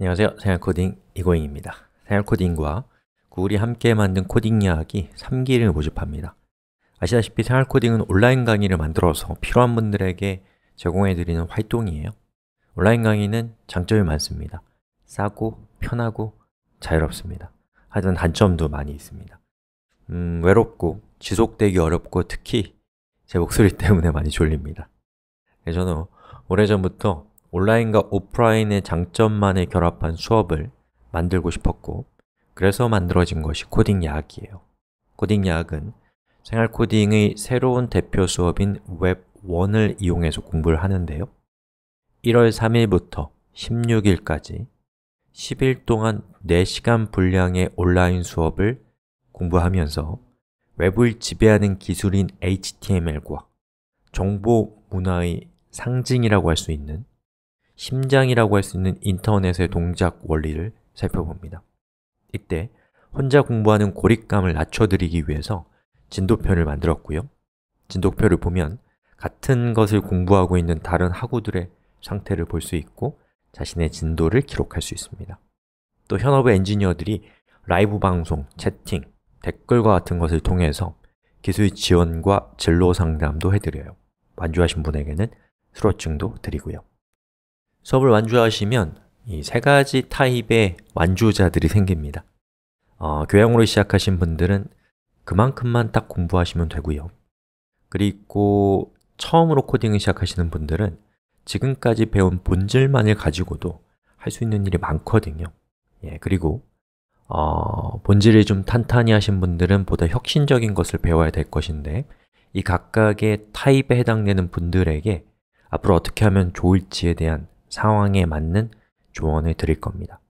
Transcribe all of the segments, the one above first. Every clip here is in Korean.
안녕하세요. 생활코딩 이고잉입니다. 생활코딩과 구글이 그 함께 만든 코딩 이야기 3기를 모집합니다. 아시다시피 생활코딩은 온라인 강의를 만들어서 필요한 분들에게 제공해드리는 활동이에요. 온라인 강의는 장점이 많습니다. 싸고, 편하고, 자유롭습니다. 하지만 단점도 많이 있습니다. 음, 외롭고, 지속되기 어렵고, 특히 제 목소리 때문에 많이 졸립니다. 네, 저는 오래전부터 온라인과 오프라인의 장점만을 결합한 수업을 만들고 싶었고 그래서 만들어진 것이 코딩 야학이에요. 코딩 야학은 생활 코딩의 새로운 대표 수업인 웹1을 이용해서 공부를 하는데요. 1월 3일부터 16일까지 10일 동안 4시간 분량의 온라인 수업을 공부하면서 웹을 지배하는 기술인 HTML과 정보 문화의 상징이라고 할 수 있는 심장이라고 할 수 있는 인터넷의 동작 원리를 살펴봅니다 이때 혼자 공부하는 고립감을 낮춰드리기 위해서 진도표를 만들었고요 진도표를 보면 같은 것을 공부하고 있는 다른 학우들의 상태를 볼 수 있고 자신의 진도를 기록할 수 있습니다 또 현업의 엔지니어들이 라이브 방송, 채팅, 댓글과 같은 것을 통해서 기술 지원과 진로 상담도 해드려요 만주하신 분에게는 수료증도 드리고요 수업을 완주하시면 이 세 가지 타입의 완주자들이 생깁니다 어, 교양으로 시작하신 분들은 그만큼만 딱 공부하시면 되고요 그리고 처음으로 코딩을 시작하시는 분들은 지금까지 배운 본질만을 가지고도 할 수 있는 일이 많거든요 예, 그리고 어, 본질을 좀 탄탄히 하신 분들은 보다 혁신적인 것을 배워야 될 것인데 이 각각의 타입에 해당되는 분들에게 앞으로 어떻게 하면 좋을지에 대한 상황에 맞는 조언을 드릴 겁니다.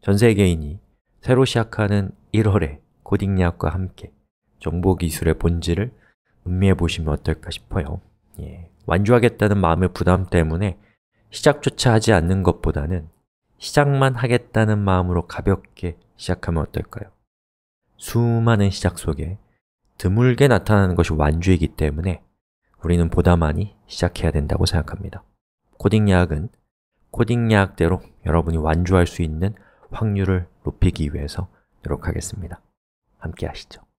전 세계인이 새로 시작하는 1월에 코딩약과 함께 정보기술의 본질을 음미해 보시면 어떨까 싶어요. 예, 완주하겠다는 마음의 부담 때문에 시작조차 하지 않는 것보다는 시작만 하겠다는 마음으로 가볍게 시작하면 어떨까요? 수많은 시작 속에 드물게 나타나는 것이 완주이기 때문에 우리는 보다 많이 시작해야 된다고 생각합니다. 코딩 약은 코딩 약대로 여러분이 완주할 수 있는 확률을 높이기 위해서 노력하겠습니다. 함께 하시죠.